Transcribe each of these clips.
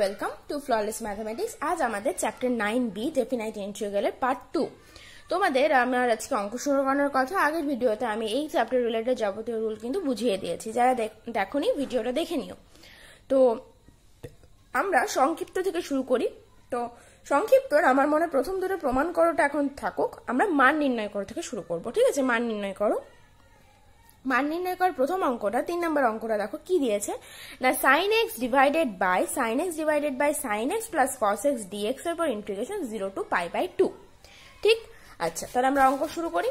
welcome to flawless mathematics আজ আমাদের chapter nine B definite ইন্টিগ্রালের পার্ট টু তোমাদের আমার আজকে অঙ্ক শুরু করানোর কথা আগের ভিডিওতে আমি এই চ্যাপ্টার রিলেটেড যাবতীয় রুল কিন্তু বুঝিয়ে দিয়েছি যারা দেখনি ভিডিওটা দেখে নিও তো আমরা সংক্ষিপ্ত থেকে শুরু করি তো সংক্ষিপ্তর আমার মনে প্রথম দুটো প্রমাণ করোটা এখন থাকুক আমরা মান নির্ণয় করা থেকে শুরু করব ঠিক আছে মান নির্ণয় করো মান নির্ণয় করার প্রথম অঙ্কটা তিন নম্বর অঙ্কটা দেখো কি দিয়েছে না sine x divided by sine x divided by sine x plus cos x dx এর পর integration zero to pi by two ঠিক আচ্ছা তাহলে আমরা অঙ্ক শুরু করি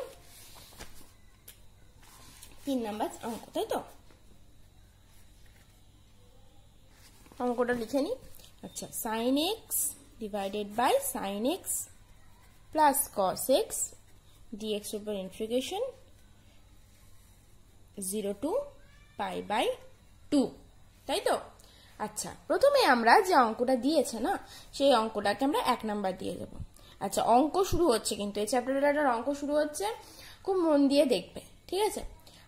তিন নাম্বার অঙ্ক তাই তো অঙ্কটা লিখে নি আচ্ছা sine x divided by sine x plus cos x dx উপর integration zero to pi by two তাই তো আচ্ছা প্রথমে আমরা যে অঙ্কটা দিয়েছে না সেই অঙ্কটাকে আমরা এক নাম্বার দিয়ে দেব আচ্ছা অঙ্ক শুরু হচ্ছে কিন্তু এই চ্যাপ্টারটার অঙ্ক শুরু হচ্ছে খুব মন দিয়ে দেখবে ঠিক আছে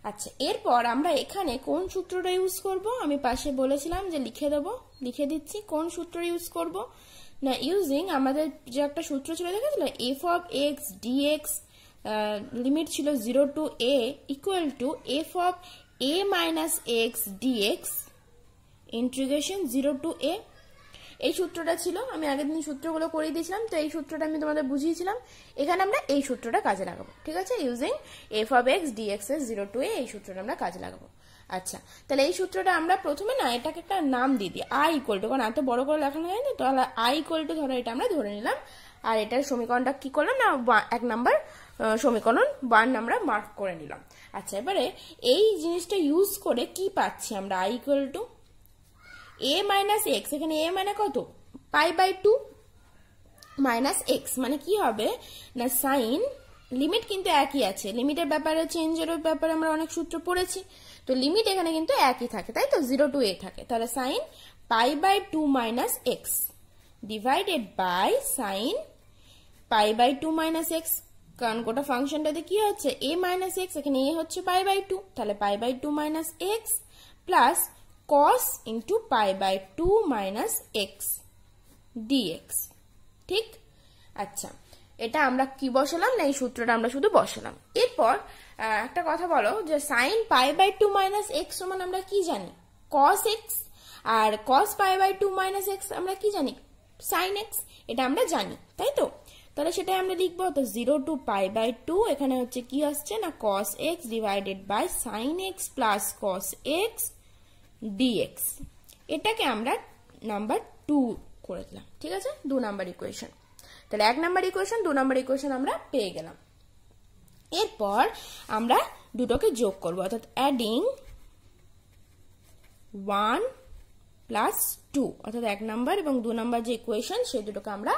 আচ্ছা এরপর আমরা এখানে কোন সূত্রটা ইউজ করব আমি পাশে বলেছিলাম যে লিখে দেব লিখে দিচ্ছি কোন সূত্র ইউজ করব না ইউজিং আমাদের যে একটা সূত্র ছিল দেখেছিল f of x d x limit ছিল zero to a equal to f of a minus x dx integration zero to a এই সূত্রটা ছিল আমি আগের দিন সূত্রগুলো করে দিয়েছিলাম তো এই সূত্রটা আমি তোমাদের বুঝিয়েছিলাম এখানে আমরা এই সূত্রটা কাজে লাগাবো ঠিক আছে using f of x dx as zero to a এই সূত্রটা আমরা কাজে লাগাবো আচ্ছা তাহলে এই সূত্রটা আমরা প্রথমে না এটাকে একটা নাম দিয়ে দিই আই ইকুয়াল টু কারণ এত বড় করে লেখানো যায় না আই ইকুয়াল টু ধরো এটা আমরা ধরে নিলাম আর এটার সমীকরণটা কি করলাম না এক নাম্বার সমীকরণ ওয়ান আমরা মার্ক করে নিলাম আচ্ছা এবারে এই জিনিসটা ইউজ করে কি পাচ্ছি আমরা I equal to a minus x এখানে এ মানে কত pi by two minus x মানে কি হবে না সাইন লিমিট কিন্তু একই আছে লিমিটের ব্যাপারে চেঞ্জের ব্যাপারে আমরা অনেক সূত্র পড়েছি তো লিমিট এখানে কিন্তু একই থাকে তাই তো জিরো টু এ থাকে তাহলে sine pi by two minus x divided by sine pi by two minus x কারণ গোটা ফাংশনটাতে কি হচ্ছে এ মাইনাস এক্স এখানে এ হচ্ছে পাই বাই টু তাহলে pi by two minus x plus cos into pi by two minus x dx ঠিক আচ্ছা এটা আমরা কি বসালাম না এই সূত্রটা আমরা শুধু বসালাম এরপর একটা কথা বলো যে sine pi by two minus x সমান আমরা কি জানি কস এক্স আর cos pi by two minus x আমরা কি জানি সাইন এক্স এটা আমরা জানি তাই তো তাহলে সেটাই আমরা লিখবো তো zero to pi by two এখানে হচ্ছে কি আসছে না cos x divided by sine x plus cos x dx এটাকে আমরা নাম্বার টু করে দিলাম ঠিক আছে দু নাম্বার ইকুয়েশন তাহলে এক নাম্বার ইকুয়েশন দু নাম্বার ইকুয়েশন আমরা পেয়ে গেলাম এরপর আমরা দুটোকে যোগ করবো অর্থাৎ অ্যাডিং ওয়ান প্লাস টু অর্থাৎ এক নাম্বার এবং দু নাম্বার যে ইকুয়েশন সেই দুটোকে আমরা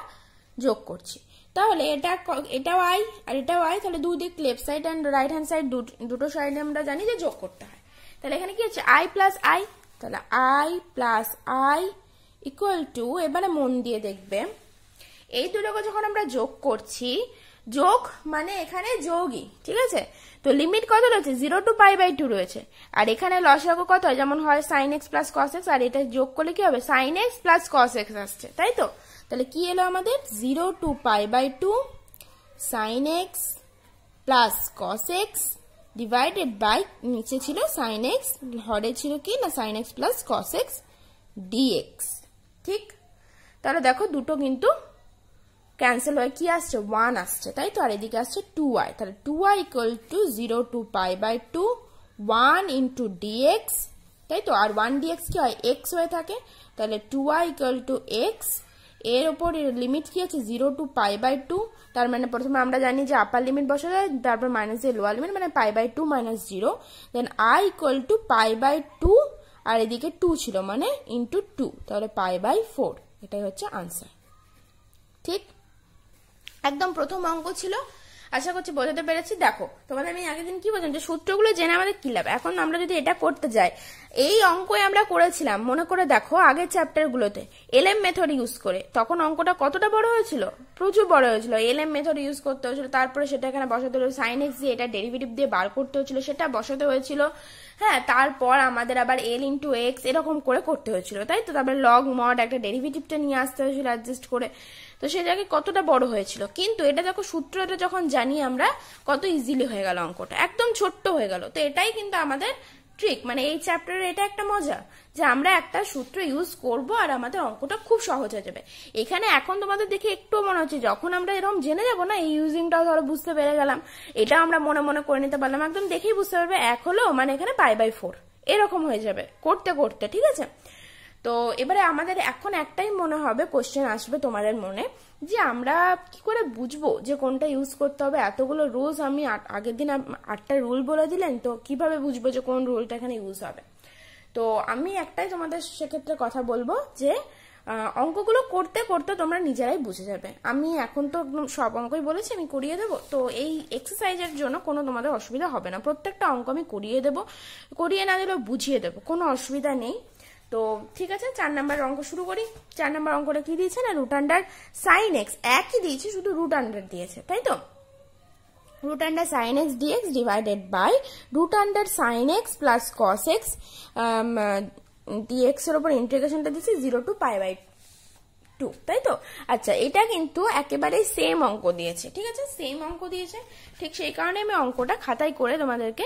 যোগ করছি তাহলে এটা এটাও আই আর এটাও আই তাহলে দুই দিক left side and right hand side দুটো সাইডে আমরা জানি যে যোগ করতে হয় তাহলে এখানে কি হচ্ছে আই প্লাস আই তাহলে I plus I equal to এবারে মন দিয়ে দেখবে এই দুটোকে যখন আমরা যোগ করছি যোগ মানে এখানে যোগই ঠিক আছে তো লিমিট কত রয়েছে zero to pi by two রয়েছে আর এখানে লসাগু কত হয় যেমন হয় sine x plus cos x আর এটা যোগ করলে কি হবে sine x plus cos x আসছে তাই তো তাহলে কি এলো আমাদের zero to pi by two sine x plus cos x divided by নিচে ছিল সাইন এক্স হরে ছিল কি না sine x plus cos x dx ঠিক তাহলে দেখো দুটো কিন্তু ক্যান্সেল হয়ে কি আসছে ওয়ান আসছে তাই তো আর এদিকে আসছে টু আই তাহলে two I equal to zero to pi by two one into dx তাই তো আর ওয়ান ডিএক্স কি হয় এক্স হয়ে থাকে তাহলে two I equal to x এর ওপর লিমিট কি আছে zero to pi by two তার মানে প্রথমে আমরা জানি যে আপার লিমিট বসা যায় তারপর মাইনাস দিয়ে লোয়ার লিমিট মানে pi by two minus zero then I equal to pi by two আর এদিকে টু ছিল মানে ইন্টু টু তাহলে পাই বাই ফোর এটাই হচ্ছে আনসার ঠিক একদম প্রথম অঙ্ক ছিল আশা করছি বোঝাতে পেরেছি দেখো তোমাদের আমি আগের দিন কি বললাম যে সূত্রগুলো জেনে আমাদের কি লাভ এখন আমরা যদি এটা করতে যাই এই অঙ্কই আমরা করেছিলাম মনে করে দেখো আগের চ্যাপ্টারগুলোতে এলএম মেথড ইউজ করে তখন অঙ্কটা কতটা বড় হয়েছিল প্রচুর বড় হয়েছিল এলএম মেথড ইউজ করতে হয়েছিল তারপরে সেটা এখানে বসাতে হলো সাইন এক্স দিয়ে এটা ডেরিভেটিভ দিয়ে বার করতে হয়েছিল সেটা বসাতে হয়েছিল হ্যাঁ তারপর আমাদের আবার এল ইন্টু এক্স এরকম করে করতে হয়েছিল তাই তো তারপরে লগ মড একটা ডেরিভেটিভটা নিয়ে আসতে হয়েছিল অ্যাডজাস্ট করে তো জায়গায় কতটা বড় হয়েছিল কিন্তু এটা দেখো সূত্রটা যখন জানি আমরা কত ইজিলি হয়ে গেল অঙ্কটা একদম ছোট্ট হয়ে গেল তো এটাই কিন্তু আমাদের ট্রিক মানে এই চ্যাপ্টারের এটা একটা মজা যে আমরা একটা সূত্র ইউজ করব আর আমাদের অঙ্কটা খুব সহজ হয়ে যাবে এখানে এখন তোমাদের দেখে একটু মনে হচ্ছে যখন আমরা এরকম জেনে যাবো না এই ইউজিংটা ধরো বুঝতে পেরে গেলাম এটা আমরা মনে মনে করে নিতে পারলাম একদম দেখেই বুঝতে পারবে এক হলো মানে এখানে বাই বাই ফোর এরকম হয়ে যাবে করতে করতে ঠিক আছে তো এবারে আমাদের এখন একটাই মনে হবে কোশ্চেন আসবে তোমাদের মনে যে আমরা কি করে বুঝবো যে কোনটা ইউজ করতে হবে এতগুলো রুলস আমি আগের দিন আটটা রুল বলে দিলেন তো কিভাবে বুঝবো যে কোন রুলটা এখানে ইউজ হবে তো আমি একটাই তোমাদের সেক্ষেত্রে কথা বলবো যে অঙ্কগুলো করতে করতে তোমরা নিজেরাই বুঝে যাবে আমি এখন তো একদম সব অঙ্কই বলেছি আমি করিয়ে দেবো তো এই এক্সারসাইজের জন্য কোনো তোমাদের অসুবিধা হবে না প্রত্যেকটা অঙ্ক আমি করিয়ে দেবো করিয়ে না দিলেও বুঝিয়ে দেবো কোনো অসুবিধা নেই তো ঠিক আছে চার নাম্বার অঙ্ক শুরু করি চার নাম্বার অঙ্কটা কি দিয়েছে না রুট আন্ডার সাইন এক্স একই দিয়েছে শুধু রুট আন্ডার দিয়েছে তাই তো root under sine x dx divided by root under sine x plus cos x um, dx এর উপর ইন্টিগ্রেশনটা দিচ্ছি zero to pi by two তাই তো আচ্ছা এটা কিন্তু একেবারে সেম অঙ্ক দিয়েছে ঠিক আছে সেম অঙ্ক দিয়েছে ঠিক সেই কারণে আমি অঙ্কটা খাতায় করে তোমাদেরকে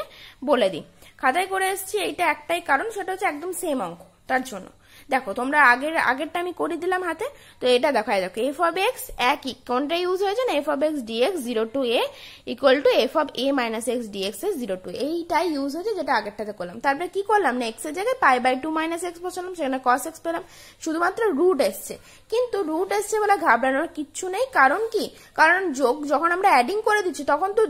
বলে দিই খাতায় করে এসছি এইটা একটাই কারণ সেটা হচ্ছে একদম সেম অঙ্ক তার জন্য দেখো তোমরা আগের আগেরটা আমি করে দিলাম হাতে তো এটা দেখো দেখো এফ অফ এক্স একই কোনটা ইউজ হয়েছে না f of x dx zero to a equal to f of a minus x dx এর জিরো টু এইটাই ইউজ হয়েছে যেটা আগেরটাতে করলাম তারপরে কি করলাম না এক্স এর জায়গায় pi by two minus x বসালাম সেখানে কস এক্স পেলাম শুধুমাত্র রুট এসছে কিন্তু রুট এসছে বলে ঘাবড়ানোর কিচ্ছু নেই কারণ কি কারণ যোগ যখন আমরা অ্যাডিং করে দিচ্ছি তখন তো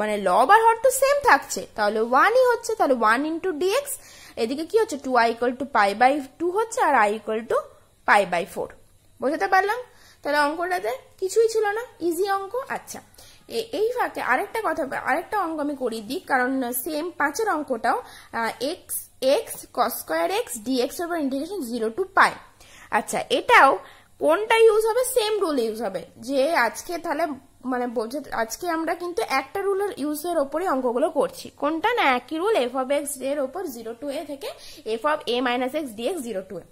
মানে লব আর হর তো সেম থাকছে তাহলে ওয়ানই হচ্ছে তাহলে ওয়ান ইন্টু ডিএক্স এদিকে কি হচ্ছে two I equal to pi by two হচ্ছে আর I equal to pi by four বোঝাতে পারলাম তাহলে অঙ্কটাতে কিছুই ছিল না ইজি অঙ্ক আচ্ছা এই ফাঁকে আরেকটা কথা আরেকটা অঙ্ক আমি করিয়ে দিই কারণ সেম পাঁচের অঙ্কটাও x x cos square x dx over integration zero to pi আচ্ছা এটাও কোনটা ইউজ হবে সেম রুল ইউজ হবে যে আজকে তাহলে মানে বলছে আজকে আমরা কিন্তু একটা রুলের ইউজের ওপরে অঙ্কগুলো করছি কোনটা না একই রুল এফ অফ এক্স এর ওপর জিরো টু এ থেকে f of a minus x d x zero to a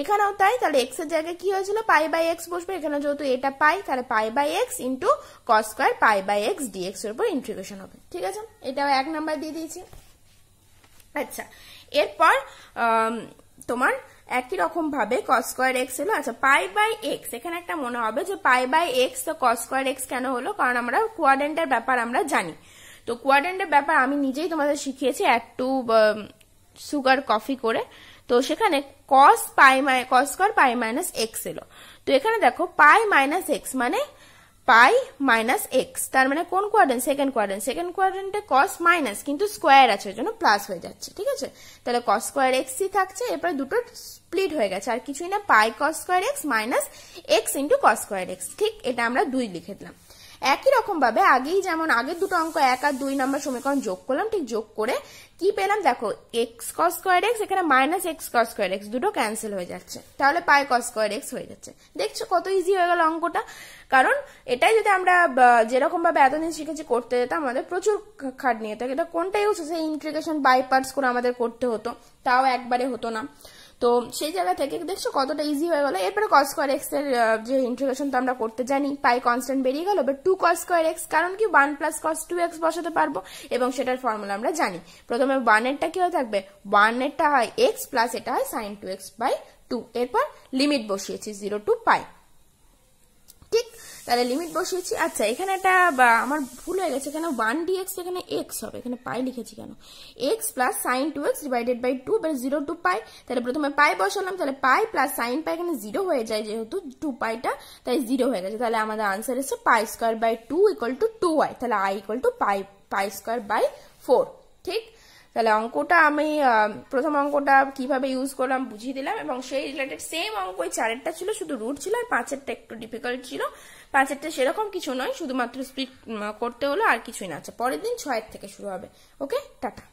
এখানেও তাই তাহলে এক্স এর জায়গায় কি হয়েছিল পাই বাই এক্স বসবে এখানে যেহেতু এটা পাই তাহলে pi by x into cos square pi by x x এর উপর ইন্টিগ্রেশন হবে ঠিক আছে এটাও এক নাম্বার দিয়ে দিয়েছি আচ্ছা এরপর তোমার একই রকম ভাবে কস স্কোয়ার এক্স হলো আচ্ছা পাই বাই এক্স এখানে একটা মনে হবে যে পাই বাই এক্স তো কস স্কোয়ার এক্স কেন হলো কারণ আমরা কোয়াড্রেন্টের ব্যাপার আমরা জানি তো কোয়াড্রেন্টের ব্যাপার আমি নিজেই তোমাদের শিখিয়েছি একটু সুগার কফি করে তো সেখানে কস পাই মাই cos square pi minus x এলো তো এখানে দেখো পাই মাইনাস এক্স মানে পাই মাইনাস এক্স তার মানে কোন কোয়াড্রেন্ট সেকেন্ড কোয়াড্রেন্ট সেকেন্ড কোয়াড্রেন্টে কস মাইনাস কিন্তু স্কোয়ার আছে ওই জন্য প্লাস হয়ে যাচ্ছে ঠিক আছে তাহলে কস স্কোয়ার এক্সই থাকছে এরপরে দুটো স্প্লিট হয়ে গেছে আর কিছুই না pi cos square x minus x into cos square x ঠিক এটা আমরা দুই লিখে দিলাম একই রকমভাবে আগেই যেমন আগের দুটো অঙ্ক এক আর দুই নম্বর সমীকরণ যোগ করলাম ঠিক যোগ করে কি পেলাম দেখো এক্স কস স্কোয়ার এক্স এখানে minus x cos square x দুটো ক্যান্সেল হয়ে যাচ্ছে তাহলে পাই কস স্কোয়ার এক্স হয়ে যাচ্ছে দেখছো কত ইজি হয়ে গেল অঙ্কটা কারণ এটাই যদি আমরা যেরকমভাবে এতদিন শিখেছি করতে যেতাম আমাদের প্রচুর খাট নিয়ে থাকে এটা কোনটা ইউজ হচ্ছে ইন্ট্রিগেশন বাই পার্টস করে আমাদের করতে হতো তাও একবারে হতো না তো সেই জায়গা থেকে দেখছো কতটা ইজি হয়ে গেলো এরপরে কস স্কোয়ার এক্স এর যে ইন্টিগ্রেশন তো আমরা করতে জানি পাই কনস্ট্যান্ট বেরিয়ে গেল but two cos square x কারণ কি one plus cos two x বসাতে পারবো এবং সেটার ফর্মুলা আমরা জানি প্রথমে ওয়ান ওয়ানেরটা কি হয়ে থাকবে ওয়ান ওয়ানেরটা হয় এক্স প্লাস এটা হয় sine two x by two এরপর লিমিট বসিয়েছি জিরো টু পাই তাহলে লিমিট বসিয়েছি আচ্ছা এখানে একটা আমার ভুল হয়ে গেছে এখানে ওয়ান ডি এক্স এখানে এক্স হবে এখানে পাই লিখেছি কেন x plus sine two x divided by two বা জিরো টু পাই তাহলে প্রথমে পাই বসালাম তাহলে পাই প্লাস সাইন পাই এখানে জিরো হয়ে যায় যেহেতু টু পাইটা তাই জিরো হয়ে গেছে তাহলে আমাদের আনসার এসে pi square by two equal to two y তাহলে I equal to pi pi square by four ঠিক তাহলে অঙ্কটা আমি প্রথম অঙ্কটা কিভাবে ইউজ করলাম বুঝিয়ে দিলাম এবং সেই রিলেটেড সেম অঙ্ক ওই চারেরটা ছিল শুধু রুট ছিল আর পাঁচেরটা একটু ডিফিকাল্ট ছিল পাঁচেরটা সেরকম কিছু নয় শুধুমাত্র স্পিড করতে হলো আর কিছুই না আচ্ছা পরের দিন ছয়ের থেকে শুরু হবে ওকে টাটা